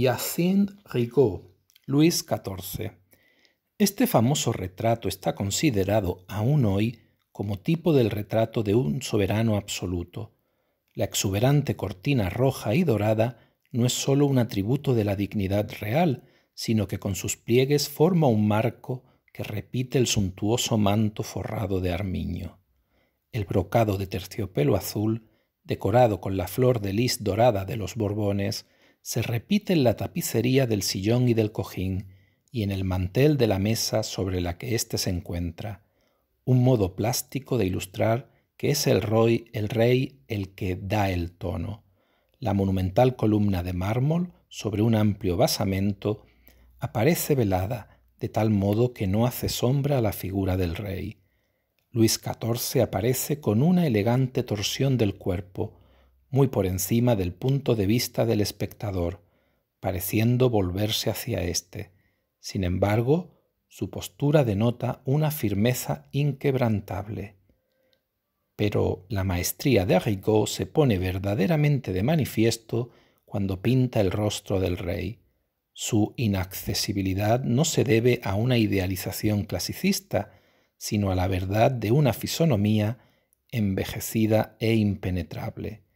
Yacine Rigaud, Luis XIV. Este famoso retrato está considerado aún hoy como tipo del retrato de un soberano absoluto. La exuberante cortina roja y dorada no es sólo un atributo de la dignidad real, sino que con sus pliegues forma un marco que repite el suntuoso manto forrado de armiño. El brocado de terciopelo azul, decorado con la flor de lis dorada de los Borbones, se repite en la tapicería del sillón y del cojín y en el mantel de la mesa sobre la que éste se encuentra, un modo plástico de ilustrar que es el rey, el rey el que da el tono. La monumental columna de mármol sobre un amplio basamento aparece velada de tal modo que no hace sombra a la figura del rey. Luis XIV aparece con una elegante torsión del cuerpo, muy por encima del punto de vista del espectador, pareciendo volverse hacia éste. Sin embargo, su postura denota una firmeza inquebrantable. Pero la maestría de Arrigo se pone verdaderamente de manifiesto cuando pinta el rostro del rey. Su inaccesibilidad no se debe a una idealización clasicista, sino a la verdad de una fisonomía envejecida e impenetrable.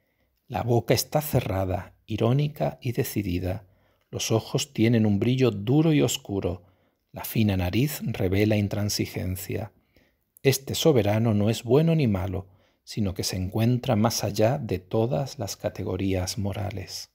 La boca está cerrada, irónica y decidida. Los ojos tienen un brillo duro y oscuro. La fina nariz revela intransigencia. Este soberano no es bueno ni malo, sino que se encuentra más allá de todas las categorías morales.